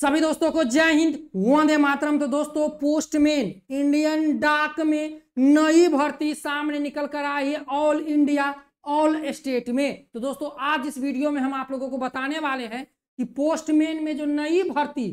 सभी दोस्तों को जय हिंद वंदे मातरम तो दोस्तों पोस्टमैन इंडियन डाक में नई भर्ती सामने निकल कर आई है ऑल इंडिया ऑल स्टेट में तो दोस्तों आज इस वीडियो में हम आप लोगों को बताने वाले हैं कि पोस्टमैन में जो नई भर्ती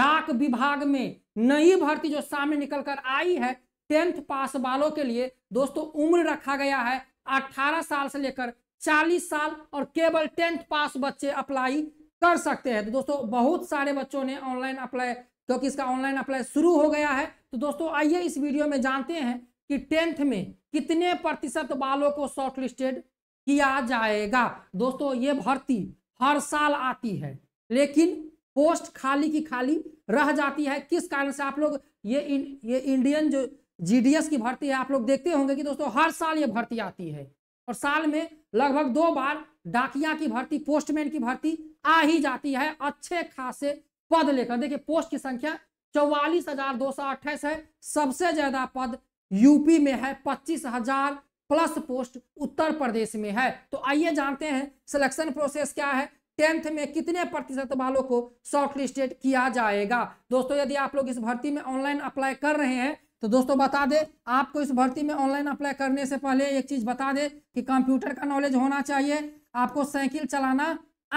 डाक विभाग में नई भर्ती जो सामने निकल कर आई है टेंथ पास वालों के लिए दोस्तों उम्र रखा गया है अठारह साल से लेकर चालीस साल और केवल टेंथ पास बच्चे अप्लाई कर सकते हैं तो दोस्तों बहुत सारे बच्चों ने ऑनलाइन अप्लाई क्योंकि इसका ऑनलाइन अप्लाई शुरू हो गया है तो दोस्तों आइए इस वीडियो में जानते हैं कि टेंथ में कितने प्रतिशत बालों को शॉर्टलिस्टेड किया जाएगा दोस्तों ये भर्ती हर साल आती है लेकिन पोस्ट खाली की खाली रह जाती है किस कारण से आप लोग ये इन, ये इंडियन जो जीडीएस की भर्ती है आप लोग देखते होंगे कि दोस्तों हर साल ये भर्ती आती है और साल में लगभग दो बार डाकिया की भर्ती पोस्टमैन की भर्ती आ ही जाती है अच्छे खासे पद लेकर देखिए पोस्ट की संख्या चौवालीस हजार दो सौ अट्ठाईस है सबसे ज्यादा पद यूपी में है पच्चीस हजार प्लस पोस्ट उत्तर प्रदेश में है तो आइए जानते हैं सिलेक्शन प्रोसेस क्या है टेंथ में कितने प्रतिशत वालों को शॉर्टलिस्टेड किया जाएगा दोस्तों यदि आप लोग इस भर्ती में ऑनलाइन अप्लाई कर रहे हैं तो दोस्तों बता दे आपको इस भर्ती में ऑनलाइन अप्लाई करने से पहले एक चीज़ बता दे कि कंप्यूटर का नॉलेज होना चाहिए आपको साइकिल चलाना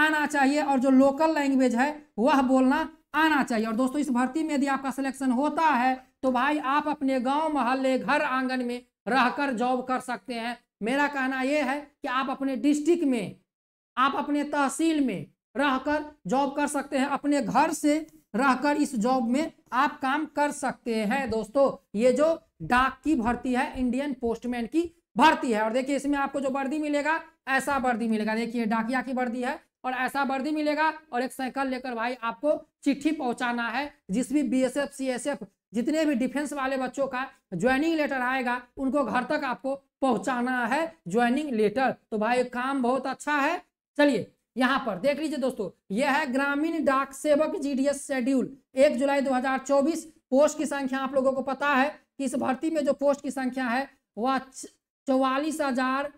आना चाहिए और जो लोकल लैंग्वेज है वह बोलना आना चाहिए और दोस्तों इस भर्ती में यदि आपका सिलेक्शन होता है तो भाई आप अपने गांव मोहल्ले घर आंगन में रहकर जॉब कर सकते हैं मेरा कहना यह है कि आप अपने डिस्ट्रिक्ट में आप अपने तहसील में रहकर जॉब कर सकते हैं अपने घर से रहकर इस जॉब में आप काम कर सकते हैं दोस्तों ये जो डाक की भर्ती है इंडियन पोस्टमैन की भर्ती है और देखिए इसमें आपको जो वर्दी मिलेगा ऐसा वर्दी मिलेगा देखिए डाकिया की वर्दी है और ऐसा वर्दी मिलेगा और एक साइकिल लेकर भाई आपको चिट्ठी पहुंचाना है जिस भी B S F C S F जितने भी डिफेंस वाले बच्चों का ज्वाइनिंग लेटर आएगा उनको घर तक आपको पहुंचाना है ज्वाइनिंग लेटर तो भाई काम बहुत अच्छा है चलिए यहाँ पर देख लीजिए दोस्तों यह है ग्रामीण डाक सेवक जीडीएस शेड्यूल एक जुलाई 2024 पोस्ट की संख्या आप लोगों को पता है कि इस भर्ती में जो पोस्ट की संख्या है वह चौवालीस हजार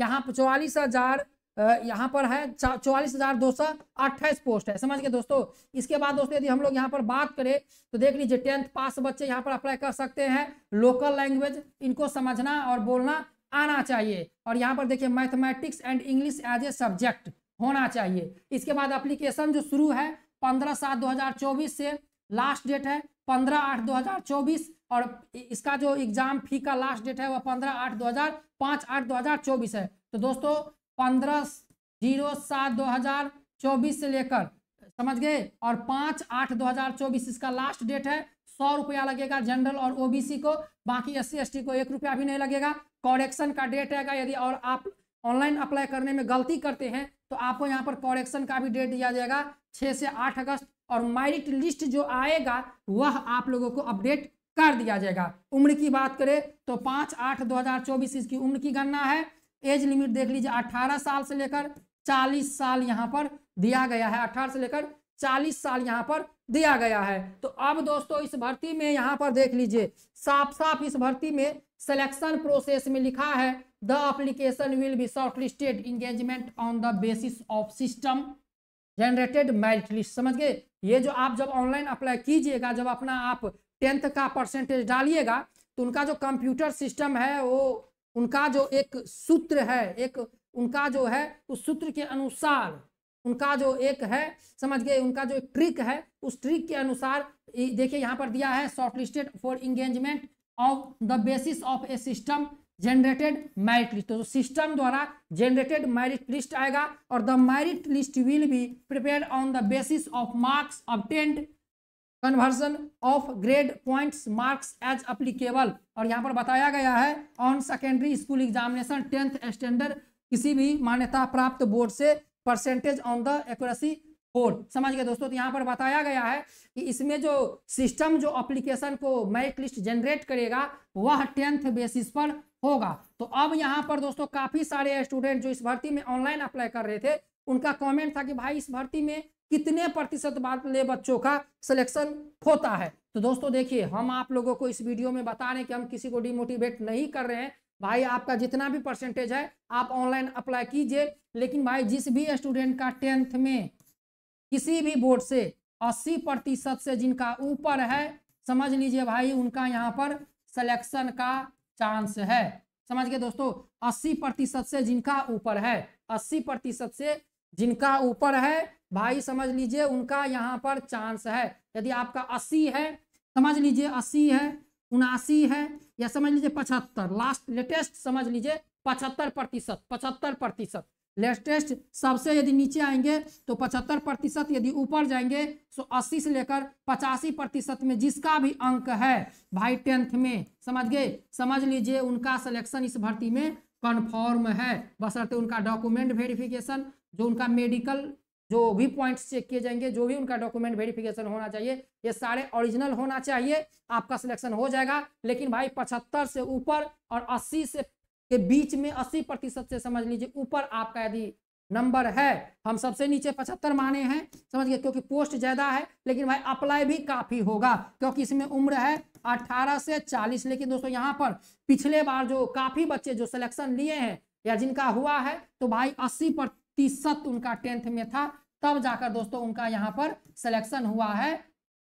यहाँ चौवालीस हजार यहाँ पर है चौवालीस हजार दो सौ अट्ठाईस पोस्ट है समझ गए दोस्तों इसके बाद दोस्तों यदि हम लोग यहाँ पर बात करें तो देख लीजिए टेंथ पास बच्चे यहाँ पर अप्लाई कर सकते हैं लोकल लैंग्वेज इनको समझना और बोलना आना चाहिए और यहाँ पर देखिए mathematics and English as a subject होना चाहिए इसके बाद एप्लीकेशन जो शुरू है पंद्रह सात दो हजार चौबीस से लास्ट डेट है पंद्रह आठ दो हजार चौबीस और इसका जो एग्जाम फी का लास्ट डेट है वह पंद्रह आठ दो हजार पाँच आठ दो हजार चौबीस है तो दोस्तों पंद्रह जीरो सात दो हजार चौबीस से लेकर समझ गए और पाँच आठ दो हजार चौबीस इसका लास्ट डेट है सौ रुपया लगेगा जनरल और ओबीसी को बाकी एस सी को एक रुपया भी नहीं लगेगा कॉरेक्शन का डेट आएगा यदि और आप ऑनलाइन अप्लाई करने में गलती करते हैं तो आपको यहाँ पर कॉरेक्शन का भी डेट दिया जाएगा छः से आठ अगस्त और मैरिट लिस्ट जो आएगा वह आप लोगों को अपडेट कर दिया जाएगा उम्र की बात करें तो पाँच आठ दो हज़ार चौबीस इसकी उम्र की गणना है एज लिमिट देख लीजिए अट्ठारह साल से लेकर चालीस साल यहाँ पर दिया गया है अट्ठारह से लेकर चालीस साल यहाँ पर दिया गया है तो अब दोस्तों इस भर्ती में यहाँ पर देख लीजिए साफ साफ इस भर्ती में सिलेक्शन प्रोसेस में लिखा है the application will be shortlisted engagement on the basis of system generated merit list समझ गए ये जो आप जब ऑनलाइन अप्लाई कीजिएगा जब अपना आप टेंथ का परसेंटेज डालिएगा तो उनका जो कंप्यूटर सिस्टम है वो उनका जो एक सूत्र है एक उनका जो है उस सूत्र के अनुसार उनका जो एक है समझ गए उनका जो एक ट्रिक है उस ट्रिक के अनुसार देखिए यहाँ पर दिया है shortlisted for engagement of the basis of a system generated merit list तो सिस्टम द्वारा जनरेटेड मैरिट लिस्ट आएगा और the merit list will be prepare on the basis of marks obtained conversion of grade points marks as applicable और यहाँ पर बताया गया है on secondary school examination tenth standard किसी भी मान्यता प्राप्त बोर्ड से percentage on the accuracy code समझ गए दोस्तों तो यहाँ पर बताया गया है कि इसमें जो सिस्टम जो एप्लीकेशन को मेरिट लिस्ट जनरेट करेगा वह टेंथ बेसिस पर होगा तो अब यहाँ पर दोस्तों काफ़ी सारे स्टूडेंट जो इस भर्ती में ऑनलाइन अप्लाई कर रहे थे उनका कमेंट था कि भाई इस भर्ती में कितने प्रतिशत वाले बच्चों का सिलेक्शन होता है तो दोस्तों देखिए हम आप लोगों को इस वीडियो में बता रहे हैं कि हम किसी को डिमोटिवेट नहीं कर रहे हैं भाई आपका जितना भी परसेंटेज है आप ऑनलाइन अप्लाई कीजिए लेकिन भाई जिस भी स्टूडेंट का टेंथ में किसी भी बोर्ड से अस्सी प्रतिशत से जिनका ऊपर है समझ लीजिए भाई उनका यहाँ पर सिलेक्शन का चांस है समझ गए दोस्तों अस्सी प्रतिशत से जिनका ऊपर है अस्सी प्रतिशत से जिनका ऊपर है भाई समझ लीजिए उनका यहाँ पर चांस है यदि आपका अस्सी है समझ लीजिए अस्सी है उनासी है या समझ लीजिए पचहत्तर लास्ट लेटेस्ट समझ लीजिए पचहत्तर प्रतिशत पचहत्तर प्रतिशत लेटेस्ट सबसे यदि नीचे आएंगे तो पचहत्तर प्रतिशत यदि ऊपर जाएंगे तो अस्सी से लेकर पचासी प्रतिशत में जिसका भी अंक है भाई टेंथ में समझ गए समझ लीजिए उनका सिलेक्शन इस भर्ती में कन्फर्म है बसरते तो उनका डॉक्यूमेंट वेरिफिकेशन जो उनका मेडिकल जो भी पॉइंट्स चेक किए जाएंगे जो भी उनका डॉक्यूमेंट वेरिफिकेशन होना चाहिए ये सारे ओरिजिनल होना चाहिए आपका सिलेक्शन हो जाएगा लेकिन भाई पचहत्तर से ऊपर और अस्सी से के बीच में अस्सी प्रतिशत से समझ लीजिए ऊपर आपका यदि नंबर है हम सबसे नीचे पचहत्तर माने हैं समझ गए क्योंकि पोस्ट ज़्यादा है लेकिन भाई अप्लाई भी काफ़ी होगा क्योंकि इसमें उम्र है 18 से 40 लेकिन दोस्तों यहाँ पर पिछले बार जो काफ़ी बच्चे जो सिलेक्शन लिए हैं या जिनका हुआ है तो भाई अस्सी पर प्रतिशत उनका टेंथ में था तब जाकर दोस्तों उनका यहाँ पर सिलेक्शन हुआ है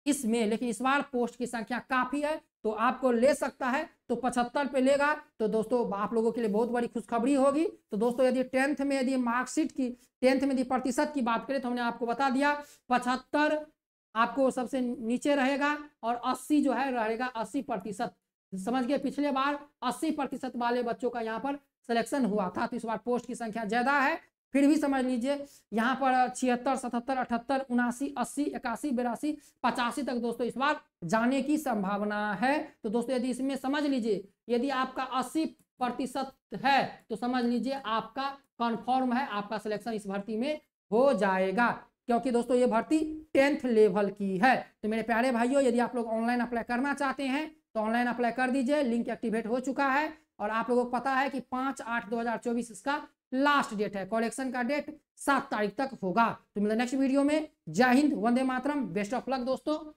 इसमें लेकिन इस बार पोस्ट की संख्या काफ़ी है तो आपको ले सकता है तो पचहत्तर पे लेगा तो दोस्तों आप लोगों के लिए बहुत बड़ी खुशखबरी होगी तो दोस्तों यदि टेंथ में यदि मार्कशीट की टेंथ में यदि प्रतिशत की बात करें तो हमने आपको बता दिया पचहत्तर आपको सबसे नीचे रहेगा और 80 जो है रहेगा 80 प्रतिशत समझ गए पिछले बार 80 प्रतिशत वाले बच्चों का यहाँ पर सिलेक्शन हुआ था तो इस बार पोस्ट की संख्या ज्यादा है फिर भी समझ लीजिए यहाँ पर छिहत्तर सतहत्तर अठहत्तर उनासी अस्सी इक्यासी बिरासी पचासी तक दोस्तों इस बार जाने की संभावना है तो दोस्तों यदि इसमें समझ लीजिए यदि आपका अस्सी प्रतिशत है तो समझ लीजिए आपका कन्फर्म है आपका सिलेक्शन इस भर्ती में हो जाएगा क्योंकि दोस्तों ये भर्ती टेंथ लेवल की है तो मेरे प्यारे भाइयों यदि आप लोग ऑनलाइन अप्लाई करना चाहते हैं तो ऑनलाइन अप्लाई कर दीजिए लिंक एक्टिवेट हो चुका है और आप लोगों को पता है कि पाँच आठ दो हज़ार चौबीस इसका लास्ट डेट है कॉलेक्शन का डेट सात तारीख तक होगा तो मिलता नेक्स्ट वीडियो में जय हिंद वंदे मातरम बेस्ट ऑफ लक दोस्तों